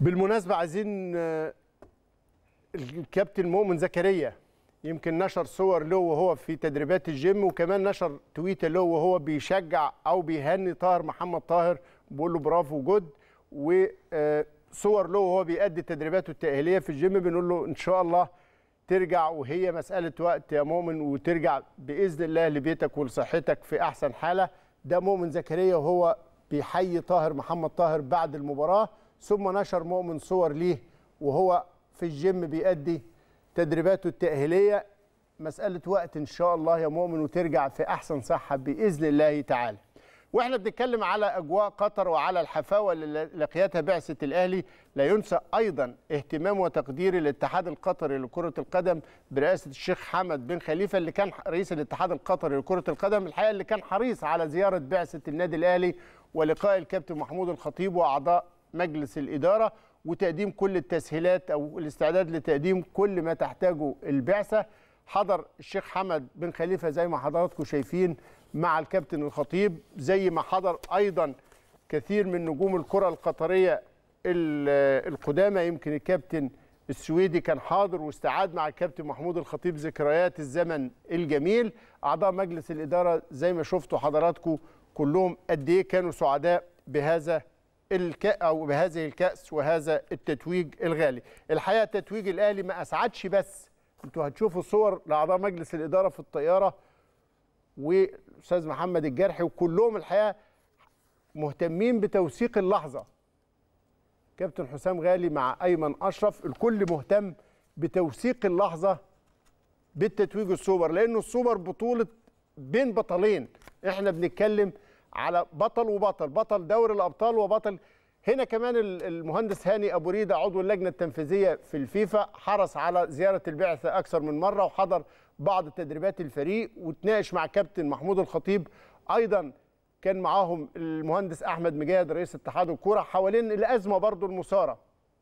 بالمناسبه عايزين آه، الكابتن مؤمن زكريا يمكن نشر صور له وهو في تدريبات الجيم وكمان نشر تويته له وهو بيشجع او بيهني طاهر محمد طاهر بيقول له برافو جود وصور آه، له وهو بيأدي تدريباته التأهيليه في الجيم بنقول له ان شاء الله ترجع وهي مساله وقت يا مؤمن وترجع باذن الله لبيتك ولصحتك في احسن حاله ده مؤمن زكريا وهو بيحيي طاهر محمد طاهر بعد المباراه ثم نشر مؤمن صور ليه وهو في الجيم بيأدي تدريباته التأهيلية مسألة وقت إن شاء الله يا مؤمن وترجع في أحسن صحة بإذن الله تعالى واحنا بنتكلم على اجواء قطر وعلى الحفاوه اللي لقيتها بعثه الاهلي لا ينسى ايضا اهتمام وتقدير الاتحاد القطري لكره القدم برئاسه الشيخ حمد بن خليفه اللي كان رئيس الاتحاد القطري لكره القدم الحقيقه اللي كان حريص على زياره بعثه النادي الاهلي ولقاء الكابتن محمود الخطيب واعضاء مجلس الإدارة وتقديم كل التسهيلات أو الاستعداد لتقديم كل ما تحتاجه البعثة حضر الشيخ حمد بن خليفة زي ما حضراتكم شايفين مع الكابتن الخطيب زي ما حضر أيضا كثير من نجوم الكرة القطرية القدامى يمكن الكابتن السويدي كان حاضر واستعاد مع الكابتن محمود الخطيب ذكريات الزمن الجميل أعضاء مجلس الإدارة زي ما شفتوا حضراتكم كلهم قد إيه كانوا سعداء بهذا الكأ أو بهذه الكأس وهذا التتويج الغالي الحقيقة تتويج الأهلي ما أسعدش بس انتوا هتشوفوا صور لأعضاء مجلس الإدارة في الطيارة والأستاذ محمد الجرحي وكلهم الحقيقة مهتمين بتوثيق اللحظة كابتن حسام غالي مع أيمن أشرف الكل مهتم بتوثيق اللحظة بالتتويج السوبر لأنه السوبر بطولة بين بطلين احنا بنتكلم على بطل وبطل بطل دوري الابطال وبطل هنا كمان المهندس هاني ابو ريده عضو اللجنه التنفيذيه في الفيفا حرص على زياره البعثه اكثر من مره وحضر بعض تدريبات الفريق وتناقش مع كابتن محمود الخطيب ايضا كان معاهم المهندس احمد مجاهد رئيس اتحاد الكوره حوالين الازمه برضو المثاره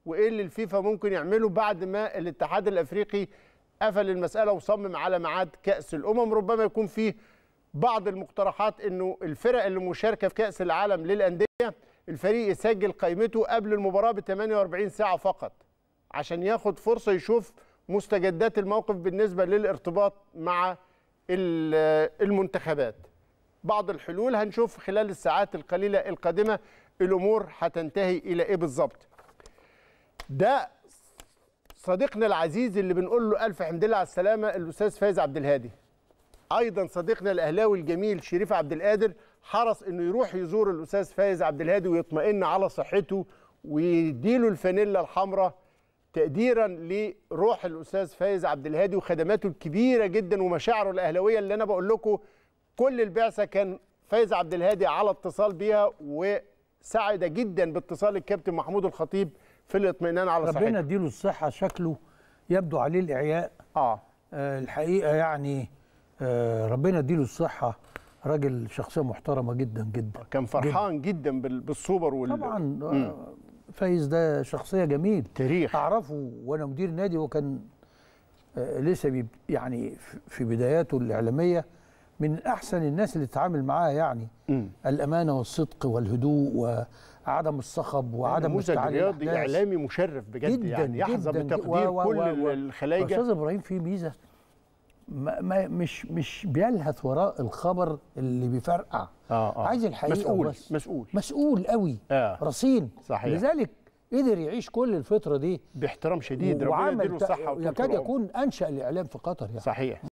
وايه اللي الفيفا ممكن يعمله بعد ما الاتحاد الافريقي قفل المساله وصمم على ميعاد كاس الامم ربما يكون فيه بعض المقترحات انه الفرق اللي مشاركه في كاس العالم للانديه الفريق يسجل قائمته قبل المباراه ب 48 ساعه فقط عشان ياخد فرصه يشوف مستجدات الموقف بالنسبه للارتباط مع المنتخبات بعض الحلول هنشوف خلال الساعات القليله القادمه الامور هتنتهي الى ايه بالظبط ده صديقنا العزيز اللي بنقول له الف حمد لله على السلامه الاستاذ فايز عبد الهادي ايضا صديقنا الاهلاوي الجميل شريف عبد القادر حرص انه يروح يزور الاستاذ فايز عبد الهادي ويطمئن على صحته ويديله الفانيلا الحمراء تقديرا لروح الاستاذ فايز عبد الهادي وخدماته الكبيره جدا ومشاعره الاهلاويه اللي انا بقول لكم كل البعثه كان فايز عبد الهادي على اتصال بيها وسعد جدا باتصال الكابتن محمود الخطيب في الاطمئنان على صحته ربنا يديله الصحه شكله يبدو عليه الاعياء اه, آه، الحقيقه يعني آه، ربنا يديله الصحه راجل شخصيه محترمه جدا جدا كان فرحان جدا, جداً بالسوبر وال طبعا آه، مم. فايز ده شخصيه جميل تاريخ اعرفه وانا مدير نادي وكان آه، لسه يعني في بداياته الاعلاميه من احسن الناس اللي تتعامل معاها يعني مم. الامانه والصدق والهدوء وعدم الصخب وعدم نموذج رياضي اعلامي مشرف بجد يعني. جداً يعني يحظى بتقدير و و و كل الخلايا استاذ ابراهيم في ميزه ما مش مش بيلهث وراء الخبر اللي بيفرقع آه آه. عايز الحقيقه مسؤول بس. مسؤول مسؤول قوي آه. رصين صحيح لذلك قدر يعيش كل الفتره دي باحترام شديد ربنا يديله الصحه يكاد يكون انشا الاعلام في قطر يعني صحيح